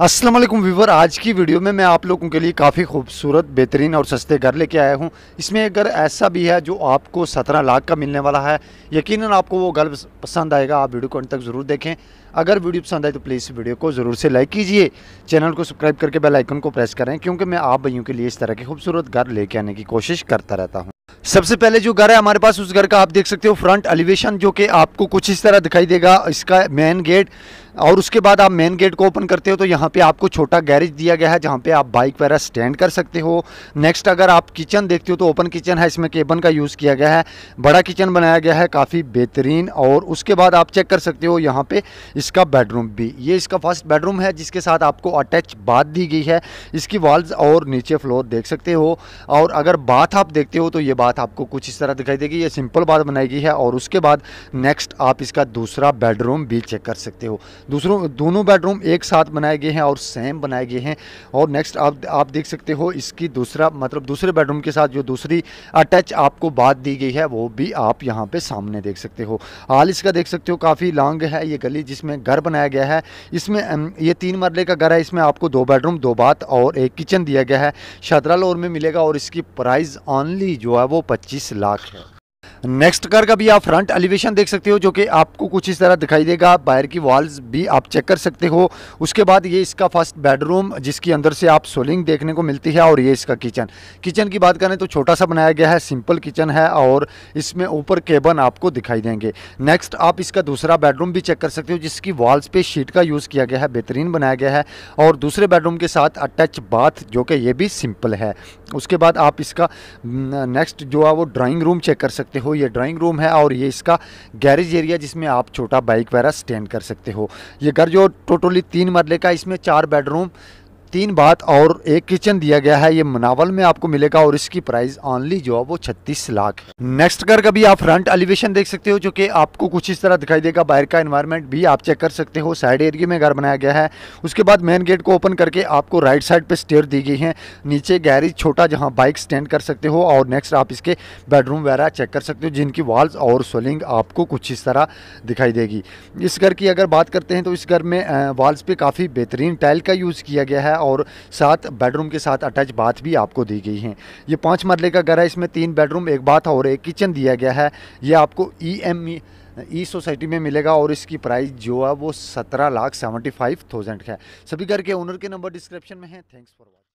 Aslam viewer आज की video में मैं आप लोगों के लिए काफ़ी खूबसूरत बेहतरीन और सस्ते घर लेके आया हूँ इसमें एक घर ऐसा भी है जो आपको सत्रह लाख का मिलने वाला है यकीनन आपको वो घर पसंद आएगा आप वीडियो को अंत तक ज़रूर देखें अगर वीडियो पसंद आए तो प्लीज़ वीडियो को ज़रूर से लाइक कीजिए चैनल को सब्सक्राइब करके बेल आइकन को प्रेस करें क्योंकि मैं आप भैयों के लिए इस तरह के खूबसूरत घर लेके आने की कोशिश करता रहता हूँ सबसे पहले जो घर है हमारे पास उस घर का आप देख सकते हो फ्रंट एलिवेशन जो कि आपको कुछ इस तरह दिखाई देगा इसका मेन गेट और उसके बाद आप मेन गेट को ओपन करते हो तो यहाँ पे आपको छोटा गैरेज दिया गया है जहाँ पे आप बाइक वगैरह स्टैंड कर सकते हो नेक्स्ट अगर आप किचन देखते हो तो ओपन किचन है इसमें केबन का यूज़ किया गया है बड़ा किचन बनाया गया है काफ़ी बेहतरीन और उसके बाद आप चेक कर सकते हो यहाँ पे इसका बेडरूम भी ये इसका फर्स्ट बेडरूम है जिसके साथ आपको अटैच बाथ दी गई है इसकी वॉल्स और नीचे फ्लोर देख सकते हो और अगर बाथ आप देखते हो तो ये बात आपको कुछ इस तरह दिखाई देगी ये सिंपल बात बनाई गई है और उसके बाद नेक्स्ट आप इसका दूसरा बेडरूम भी चेक कर सकते हो दूसरों दोनों बेडरूम एक साथ बनाए गए हैं और सेम बनाए गए हैं और नेक्स्ट आप आप देख सकते हो इसकी दूसरा मतलब दूसरे बेडरूम के साथ जो दूसरी अटैच आपको बात दी गई है वो भी आप यहाँ पे सामने देख सकते हो हाल इसका देख सकते हो काफ़ी लॉन्ग है ये गली जिसमें घर बनाया गया है इसमें ये तीन मरले का घर है इसमें आपको दो बेडरूम दो बात और एक किचन दिया गया है शतरा लोर में मिलेगा और इसकी प्राइस ऑनली जो है वो पच्चीस लाख है नेक्स्ट कार का भी आप फ्रंट एलिवेशन देख सकते हो जो कि आपको कुछ इस तरह दिखाई देगा बाहर की वॉल्स भी आप चेक कर सकते हो उसके बाद ये इसका फर्स्ट बेडरूम जिसकी अंदर से आप सोलिंग देखने को मिलती है और ये इसका किचन किचन की बात करें तो छोटा सा बनाया गया है सिंपल किचन है और इसमें ऊपर केबन आपको दिखाई देंगे नेक्स्ट आप इसका दूसरा बेडरूम भी चेक कर सकते हो जिसकी वॉल्स पे शीट का यूज़ किया गया है बेहतरीन बनाया गया है और दूसरे बेडरूम के साथ अटैच बाथ जो कि ये भी सिंपल है उसके बाद आप इसका नेक्स्ट जो है वो ड्राइंग रूम चेक कर सकते हो हो ये ड्राइंग रूम है और ये इसका गैरेज एरिया जिसमें आप छोटा बाइक वगैरह स्टैंड कर सकते हो ये घर जो टोटली तीन मरले का इसमें चार बेडरूम तीन बात और एक किचन दिया गया है ये मनावल में आपको मिलेगा और इसकी प्राइस ऑनली जो है वो छत्तीस लाख नेक्स्ट कर कभी आप फ्रंट एलिवेशन देख सकते हो जो कि आपको कुछ इस तरह दिखाई देगा बाहर का इन्वायरमेंट भी आप चेक कर सकते हो साइड एरिया में घर बनाया गया है उसके बाद मेन गेट को ओपन करके आपको राइट साइड पर स्टेयर दी गई है नीचे गैरेज छोटा जहाँ बाइक स्टैंड कर सकते हो और नेक्स्ट आप इसके बेडरूम वगैरह चेक कर सकते हो जिनकी वॉल्स और सोलिंग आपको कुछ इस तरह दिखाई देगी इस घर की अगर बात करते हैं तो इस घर में वॉल्स पे काफ़ी बेहतरीन टाइल का यूज़ किया गया है और सात बेडरूम के साथ अटैच बाथ भी आपको दी गई है ये पाँच मरले का घर है इसमें तीन बेडरूम एक बाथ और एक किचन दिया गया है ये आपको ई एम ई ई सोसाइटी में मिलेगा और इसकी प्राइस जो है वो सत्रह लाख सेवेंटी फाइव थाउजेंड है सभी घर के ओनर के नंबर डिस्क्रिप्शन में है थैंक्स फॉर वॉचिंग